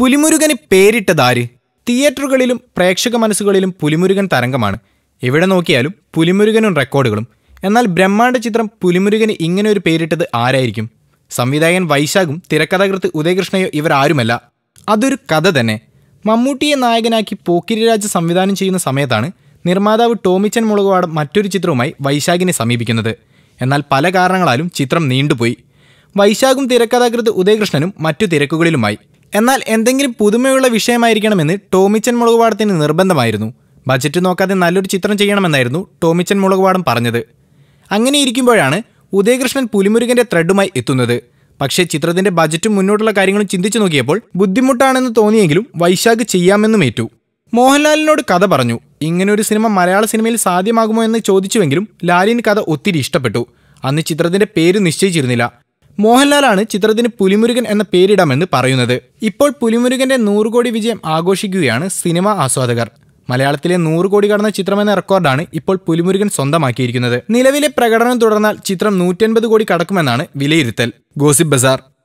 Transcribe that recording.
പുലിമുരുകന് പേരിട്ടതാര് തിയേറ്ററുകളിലും പ്രേക്ഷക മനസ്സുകളിലും പുലിമുരുകൻ തരംഗമാണ് എവിടെ നോക്കിയാലും പുലിമുരുകനും റെക്കോർഡുകളും എന്നാൽ ബ്രഹ്മാണ്ഡ ചിത്രം പുലിമുരുകന് ഇങ്ങനെ ഒരു പേരിട്ടത് ആരായിരിക്കും സംവിധായകൻ വൈശാഖും തിരക്കഥാകൃത്ത് ഉദയകൃഷ്ണയോ ഇവരാരുമല്ല അതൊരു കഥ തന്നെ മമ്മൂട്ടിയെ നായകനാക്കി പോക്കിരിരാജ് സംവിധാനം ചെയ്യുന്ന സമയത്താണ് നിർമ്മാതാവ് ടോമിച്ചൻ മുളകുവാട് മറ്റൊരു ചിത്രവുമായി വൈശാഖിനെ സമീപിക്കുന്നത് എന്നാൽ പല കാരണങ്ങളാലും ചിത്രം നീണ്ടുപോയി വൈശാഖും തിരക്കഥാകൃത്ത് ഉദയകൃഷ്ണനും മറ്റു തിരക്കുകളിലുമായി എന്നാൽ എന്തെങ്കിലും പുതുമയുള്ള വിഷയമായിരിക്കണമെന്ന് ടോമിച്ചൻ മുളകുപാടത്തിന് നിർബന്ധമായിരുന്നു ബജറ്റ് നോക്കാതെ നല്ലൊരു ചിത്രം ചെയ്യണമെന്നായിരുന്നു ടോമിച്ചൻ മുളകുപാടം പറഞ്ഞത് അങ്ങനെ ഇരിക്കുമ്പോഴാണ് ഉദയകൃഷ്ണൻ പുലിമുരുകന്റെ ത്രെഡുമായി എത്തുന്നത് പക്ഷേ ചിത്രത്തിന്റെ ബജറ്റും മുന്നോട്ടുള്ള കാര്യങ്ങളും ചിന്തിച്ചു നോക്കിയപ്പോൾ ബുദ്ധിമുട്ടാണെന്ന് തോന്നിയെങ്കിലും വൈശാഖ് ചെയ്യാമെന്നും ഏറ്റു മോഹൻലാലിനോട് കഥ പറഞ്ഞു ഇങ്ങനൊരു സിനിമ മലയാള സിനിമയിൽ സാധ്യമാകുമോ എന്ന് ചോദിച്ചുവെങ്കിലും ലാലിന് കഥ ഒത്തിരി ഇഷ്ടപ്പെട്ടു അന്ന് ചിത്രത്തിന്റെ പേര് നിശ്ചയിച്ചിരുന്നില്ല മോഹൻലാലാണ് ചിത്രത്തിന് പുലിമുരുകൻ എന്ന പേരിടാമെന്ന് പറയുന്നത് ഇപ്പോൾ പുലിമുരുകന്റെ നൂറ് കോടി വിജയം ആഘോഷിക്കുകയാണ് സിനിമ ആസ്വാദകർ മലയാളത്തിലെ നൂറ് കോടി കടന്ന ചിത്രമെന്ന റെക്കോർഡാണ് ഇപ്പോൾ പുലിമുരുകൻ സ്വന്തമാക്കിയിരിക്കുന്നത് നിലവിലെ പ്രകടനം തുടർന്നാൽ ചിത്രം നൂറ്റൻപത് കോടി കടക്കുമെന്നാണ് വിലയിരുത്തൽ ഗോസിപ്പ് ബസാർ